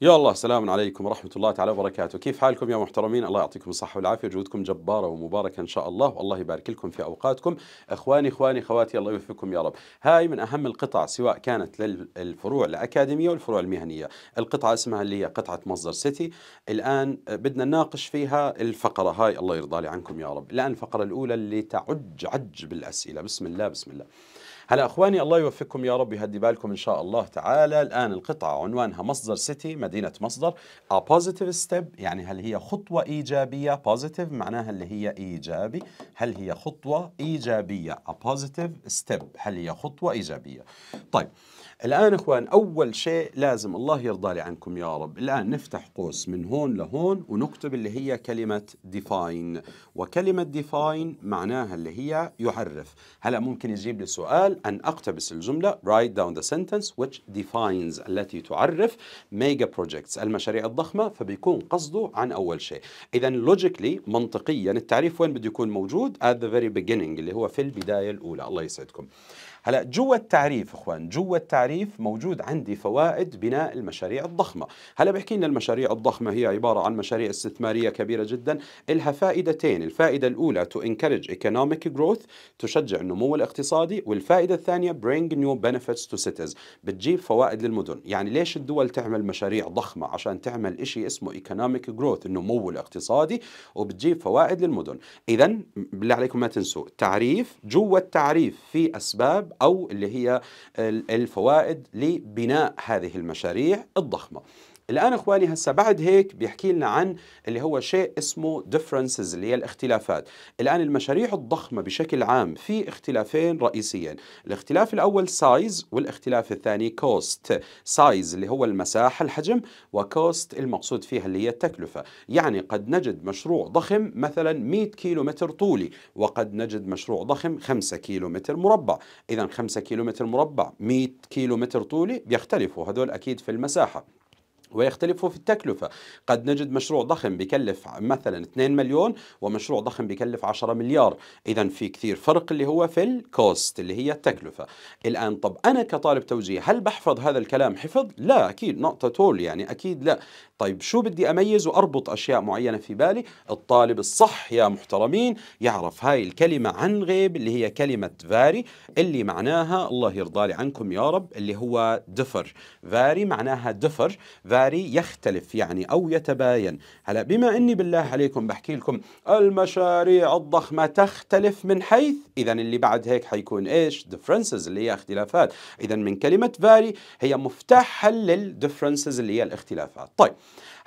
يا الله السلام عليكم ورحمة الله تعالى وبركاته كيف حالكم يا محترمين الله يعطيكم الصحة والعافية جودكم جبارة ومباركة إن شاء الله والله يبارك لكم في أوقاتكم أخواني إخواني خواتي الله يوفقكم يا رب هاي من أهم القطع سواء كانت للفروع الأكاديمية والفروع المهنية القطعة اسمها اللي هي قطعة مصدر سيتي الآن بدنا نناقش فيها الفقرة هاي الله يرضى لي عنكم يا رب الآن الفقرة الأولى اللي تعج عج بالأسئلة بسم الله بسم الله هلا اخواني الله يوفقكم يا رب يهدي بالكم ان شاء الله تعالى الان القطعه عنوانها مصدر سيتي مدينه مصدر a positive step يعني هل هي خطوه ايجابيه positive معناها اللي هي ايجابي هل هي خطوه ايجابيه a positive step هل هي خطوه ايجابيه طيب الآن إخوان أول شيء لازم الله يرضى لي عنكم يا رب الآن نفتح قوس من هون لهون ونكتب اللي هي كلمة ديفاين وكلمة ديفاين معناها اللي هي يعرف هلأ ممكن يجيب لي سؤال أن أقتبس الجملة write down the sentence which defines التي تعرف mega projects المشاريع الضخمة فبيكون قصده عن أول شيء إذا logically منطقيا التعريف وين بده يكون موجود at the very beginning اللي هو في البداية الأولى الله يسعدكم هلا جوا التعريف اخوان جوا التعريف موجود عندي فوائد بناء المشاريع الضخمه هلا بحكي لنا المشاريع الضخمه هي عباره عن مشاريع استثماريه كبيره جدا لها فائدتين الفائده الاولى تو انكرج ايكونوميك جروث تشجع النمو الاقتصادي والفائده الثانيه برينج نيو بنفيتس تو سيتيز بتجيب فوائد للمدن يعني ليش الدول تعمل مشاريع ضخمه عشان تعمل شيء اسمه ايكونوميك جروث النمو الاقتصادي وبتجيب فوائد للمدن اذا بالله عليكم ما تنسوا تعريف جوا التعريف في اسباب او اللي هي الفوائد لبناء هذه المشاريع الضخمه الآن إخواني هسا بعد هيك بيحكي لنا عن اللي هو شيء اسمه differences اللي هي الاختلافات الآن المشاريع الضخمة بشكل عام في اختلافين رئيسيين الاختلاف الأول سايز والاختلاف الثاني كوست سايز اللي هو المساحة الحجم وكوست المقصود فيها اللي هي التكلفة يعني قد نجد مشروع ضخم مثلا 100 كيلو متر طولي وقد نجد مشروع ضخم 5 كيلو متر مربع إذا 5 كيلو متر مربع 100 كيلو متر طولي بيختلفوا هذول أكيد في المساحة ويختلفوا في التكلفة قد نجد مشروع ضخم بيكلف مثلا 2 مليون ومشروع ضخم بيكلف 10 مليار إذا في كثير فرق اللي هو في الكوست اللي هي التكلفة الآن طب أنا كطالب توجيه هل بحفظ هذا الكلام حفظ؟ لا أكيد نقطة تول يعني أكيد لا طيب شو بدي أميز وأربط أشياء معينة في بالي الطالب الصح يا محترمين يعرف هاي الكلمة عن غيب اللي هي كلمة فاري اللي معناها الله يرضى لي عنكم يا رب اللي هو دفر فاري معناها دفر الباري يختلف يعني أو يتباين هلا بما أني بالله عليكم بحكي لكم المشاريع الضخمة تختلف من حيث إذا اللي بعد هيك حيكون إيش differences اللي هي اختلافات إذا من كلمة باري هي مفتاح حل لل differences اللي هي الاختلافات طيب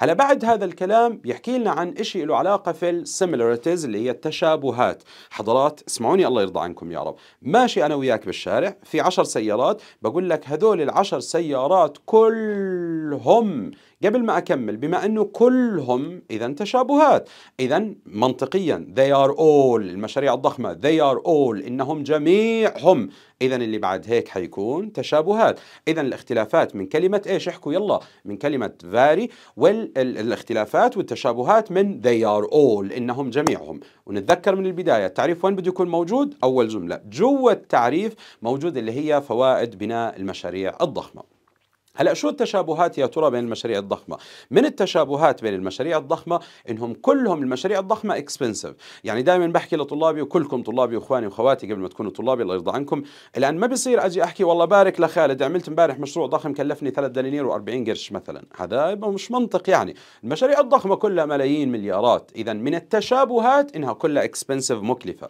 هلا بعد هذا الكلام بيحكي لنا عن شيء له علاقه في السيميلاريتيز اللي هي التشابهات حضرات اسمعوني الله يرضى عنكم يا رب ماشي انا وياك بالشارع في عشر سيارات بقول لك هذول العشر سيارات كلهم قبل ما أكمل بما أنه كلهم إذا تشابهات إذا منطقيا they are all المشاريع الضخمة they are all إنهم جميعهم إذا اللي بعد هيك حيكون تشابهات إذا الاختلافات من كلمة إيش احكوا يلا من كلمة vary والاختلافات والتشابهات من they are all إنهم جميعهم ونتذكر من البداية التعريف وين بده يكون موجود أول جملة جوا التعريف موجود اللي هي فوائد بناء المشاريع الضخمة هلا شو التشابهات يا ترى بين المشاريع الضخمه من التشابهات بين المشاريع الضخمه انهم كلهم المشاريع الضخمه اكسبنسيف يعني دائما بحكي لطلابي وكلكم طلابي واخواني واخواتي قبل ما تكونوا طلابي الله يرضى عنكم الان ما بصير اجي احكي والله بارك لخالد يعني عملت امبارح مشروع ضخم كلفني 3 دنانير و40 قرش مثلا هذا مش منطق يعني المشاريع الضخمه كلها ملايين مليارات اذا من التشابهات انها كلها اكسبنسيف مكلفه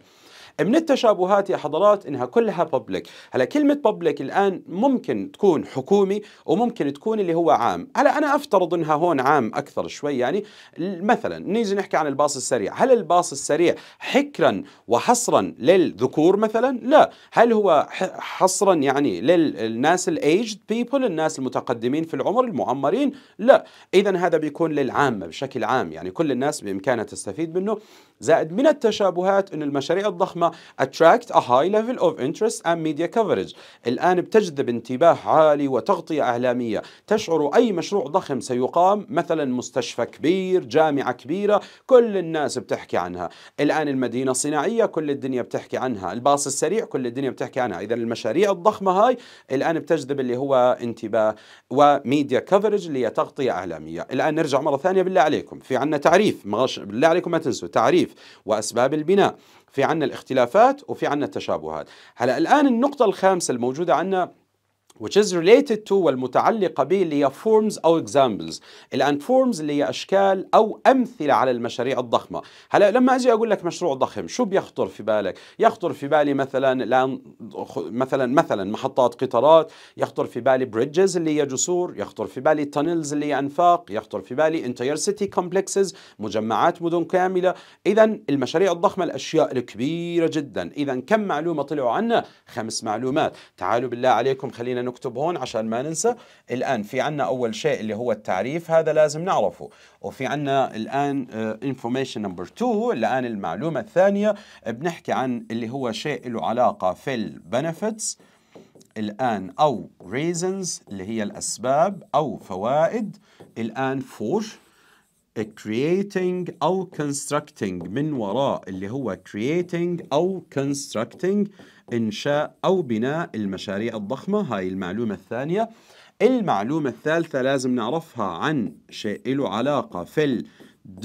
من التشابهات يا حضرات انها كلها بابليك هلا كلمه بابليك الان ممكن تكون حكومي وممكن تكون اللي هو عام هلا انا افترض انها هون عام اكثر شوي يعني مثلا نيجي نحكي عن الباص السريع هل الباص السريع حكرا وحصرا للذكور مثلا لا هل هو حصرا يعني للناس الايجد بيبل الناس المتقدمين في العمر المعمرين لا اذا هذا بيكون للعامه بشكل عام يعني كل الناس بامكانها تستفيد منه زائد من التشابهات انه المشاريع الضخمه attract a high level of interest and media coverage الآن بتجذب انتباه عالي وتغطية إعلامية تشعر أي مشروع ضخم سيقام مثلا مستشفى كبير جامعة كبيرة كل الناس بتحكي عنها الآن المدينة الصناعية كل الدنيا بتحكي عنها الباص السريع كل الدنيا بتحكي عنها إذا المشاريع الضخمة هاي الآن بتجذب اللي هو انتباه وميديا كفرج اللي هي تغطية إعلامية الآن نرجع مرة ثانية بالله عليكم في عنا تعريف بالله عليكم ما تنسوا تعريف وأسباب البناء في عنا الاختلافات وفي عنا التشابهات هلا الآن النقطة الخامسة الموجودة عنا which is related to والمتعلقة به اللي هي forms أو examples الآن forms اللي هي أشكال أو أمثلة على المشاريع الضخمة هلا لما أجي أقول لك مشروع ضخم شو بيخطر في بالك يخطر في بالي مثلا الآن مثلا مثلا محطات قطارات يخطر في بالي bridges اللي هي جسور يخطر في بالي tunnels اللي هي أنفاق يخطر في بالي entire city complexes مجمعات مدن كاملة إذا المشاريع الضخمة الأشياء الكبيرة جدا إذا كم معلومة طلعوا عنا خمس معلومات تعالوا بالله عليكم خلينا نكتب هون عشان ما ننسى الآن في عنا أول شيء اللي هو التعريف هذا لازم نعرفه وفي عنا الآن آه، information number two الآن المعلومة الثانية بنحكي عن اللي هو شيء له علاقة في benefits الآن أو reasons اللي هي الأسباب أو فوائد الآن for creating أو constructing من وراء اللي هو creating أو constructing إنشاء أو بناء المشاريع الضخمة هاي المعلومة الثانية المعلومة الثالثة لازم نعرفها عن شيء له علاقة في الـ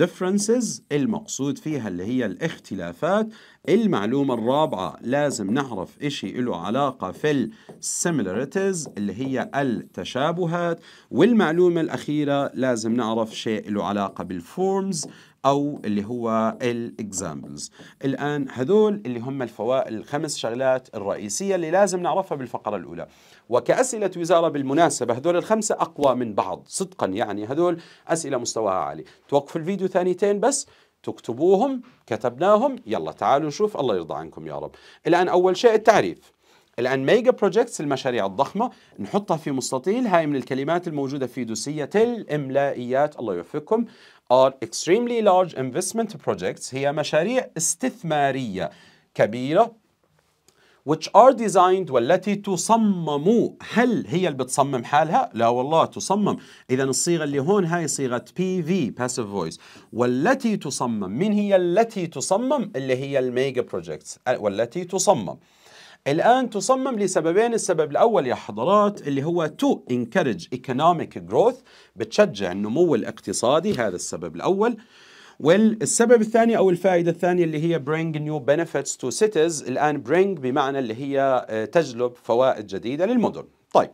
differences المقصود فيها اللي هي الاختلافات المعلومة الرابعة لازم نعرف إشي له علاقة في similarities اللي هي التشابهات والمعلومة الأخيرة لازم نعرف شيء له علاقة forms او اللي هو الاكزامبلز الان هذول اللي هم الفوائد الخمس شغلات الرئيسيه اللي لازم نعرفها بالفقره الاولى وكاسئله وزاره بالمناسبه هذول الخمسه اقوى من بعض صدقا يعني هذول اسئله مستواها عالي توقف الفيديو ثانيتين بس تكتبوهم كتبناهم يلا تعالوا نشوف الله يرضى عنكم يا رب الان اول شيء التعريف الآن ميجا بروجيكتس المشاريع الضخمة نحطها في مستطيل هاي من الكلمات الموجودة في دوسية الإملائيات الله يوفقكم are extremely large investment projects هي مشاريع استثمارية كبيرة which are designed والتي تصمم هل هي اللي بتصمم حالها؟ لا والله تصمم إذا الصيغة اللي هون هاي صيغة PV passive voice والتي تصمم من هي التي تصمم اللي هي الميجا بروجيكتس والتي تصمم الآن تصمم لسببين السبب الأول يا حضرات اللي هو to encourage economic growth بتشجع النمو الاقتصادي هذا السبب الأول والسبب الثاني أو الفائدة الثانية اللي هي bring new benefits to cities الآن bring بمعنى اللي هي آه، تجلب فوائد جديدة للمدن طيب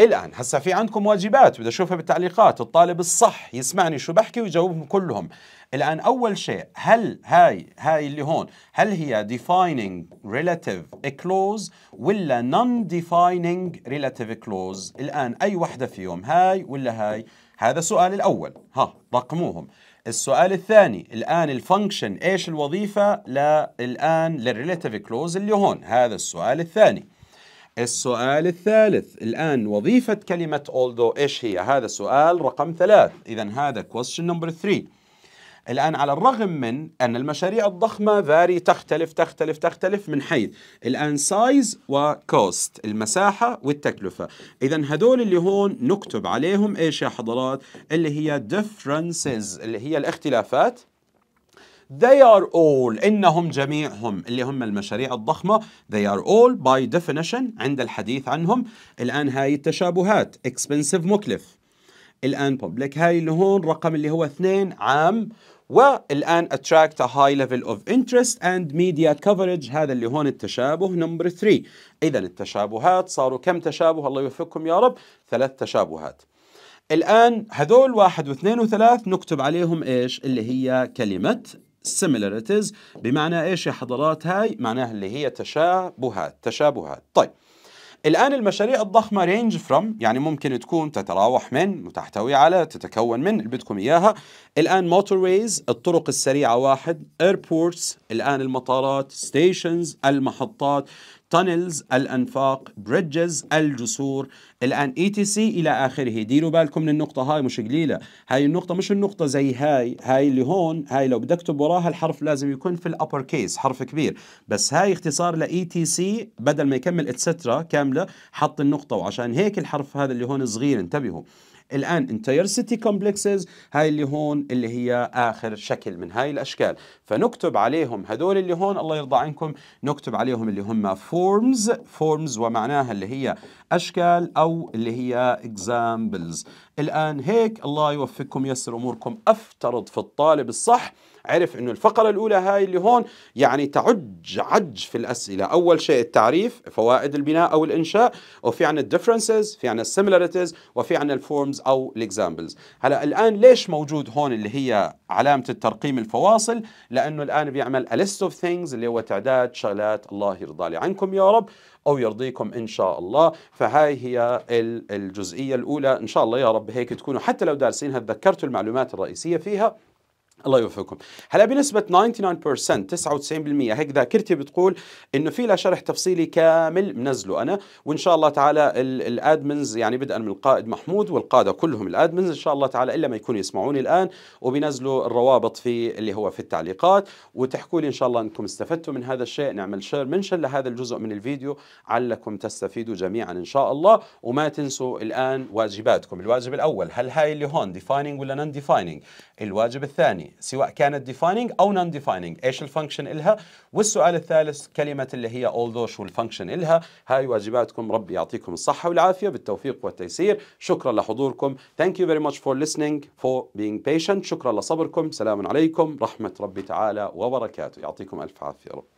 الان هسا في عندكم واجبات بدي اشوفها بالتعليقات الطالب الصح يسمعني شو بحكي ويجاوبهم كلهم الان اول شيء هل هاي هاي اللي هون هل هي defining relative clause ولا non defining relative clause الان اي وحده فيهم هاي ولا هاي هذا السؤال الاول ها رقموهم السؤال الثاني الآن الفانكشن إيش الوظيفة لا الآن للريلاتيف كلوز اللي هون هذا السؤال الثاني السؤال الثالث الآن وظيفة كلمة although إيش هي هذا سؤال رقم ثلاث إذا هذا question number three الآن على الرغم من أن المشاريع الضخمة فاري تختلف تختلف تختلف من حيث الآن سايز وكوست المساحة والتكلفة إذا هذول اللي هون نكتب عليهم إيش يا حضرات اللي هي differences اللي هي الاختلافات they are all إنهم جميعهم اللي هم المشاريع الضخمة they are all by definition عند الحديث عنهم الآن هاي التشابهات expensive مكلف الآن public هاي اللي هون رقم اللي هو اثنين عام والآن attract a high level of interest and media coverage هذا اللي هون التشابه نمبر 3 إذا التشابهات صاروا كم تشابه الله يوفقكم يا رب ثلاث تشابهات الآن هذول واحد واثنين وثلاث نكتب عليهم إيش اللي هي كلمة similarities بمعنى ايش يا حضرات هاي معناها اللي هي تشابهات تشابهات طيب الآن المشاريع الضخمة رينج فروم يعني ممكن تكون تتراوح من وتحتوي على تتكون من اللي بدكم إياها الآن موتور ويز الطرق السريعة واحد ايربورتس الآن المطارات ستيشنز المحطات tunnels الانفاق بريدجز الجسور الان اي تي سي الى اخره ديروا بالكم من النقطه هاي مش قليله هاي النقطه مش النقطه زي هاي هاي اللي هون هاي لو بدك تكتب وراها الحرف لازم يكون في الابر كيس حرف كبير بس هاي اختصار لاي تي سي بدل ما يكمل اتسترا كامله حط النقطه وعشان هيك الحرف هذا اللي هون صغير انتبهوا الان انتاير سيتي كومبلكسز هاي اللي هون اللي هي اخر شكل من هاي الاشكال فنكتب عليهم هدول اللي هون الله يرضى عنكم نكتب عليهم اللي هم فورمز فورمز ومعناها اللي هي اشكال او اللي هي اكزامبلز الان هيك الله يوفقكم يسر اموركم افترض في الطالب الصح عرف انه الفقره الاولى هاي اللي هون يعني تعج عج في الاسئله اول شيء التعريف فوائد البناء او الانشاء وفي عنا الديفرنسز في عنا السيميلاريتيز وفي عنا الفورمز او الاكزامبلز هلا الان ليش موجود هون اللي هي علامه الترقيم الفواصل لانه الان بيعمل list اوف ثينجز اللي هو تعداد شغلات الله يرضى لي عنكم يا رب او يرضيكم ان شاء الله فهاي هي الجزئيه الاولى ان شاء الله يا رب هيك تكونوا حتى لو دارسينها تذكرتوا المعلومات الرئيسيه فيها الله يوفقكم هلا بنسبة 99% 99% هيك ذاكرتي بتقول انه في لا شرح تفصيلي كامل منزله انا وان شاء الله تعالى الادمنز يعني بدءا من القائد محمود والقادة كلهم الادمنز ان شاء الله تعالى الا ما يكونوا يسمعوني الان وبينزلوا الروابط في اللي هو في التعليقات وتحكوا لي ان شاء الله انكم استفدتوا من هذا الشيء نعمل شير منشن لهذا الجزء من الفيديو علكم تستفيدوا جميعا ان شاء الله وما تنسوا الان واجباتكم الواجب الاول هل هاي اللي هون ديفايننج ولا نون ديفايننج الواجب الثاني سواء كانت defining او نون defining ايش الفانكشن الها والسؤال الثالث كلمه اللي هي although شو الفانكشن الها هاي واجباتكم ربي يعطيكم الصحه والعافيه بالتوفيق والتيسير شكرا لحضوركم ثانك يو فيري ماتش فور listening فور بينج بيشنت شكرا لصبركم سلام عليكم رحمه ربي تعالى وبركاته يعطيكم الف عافيه رب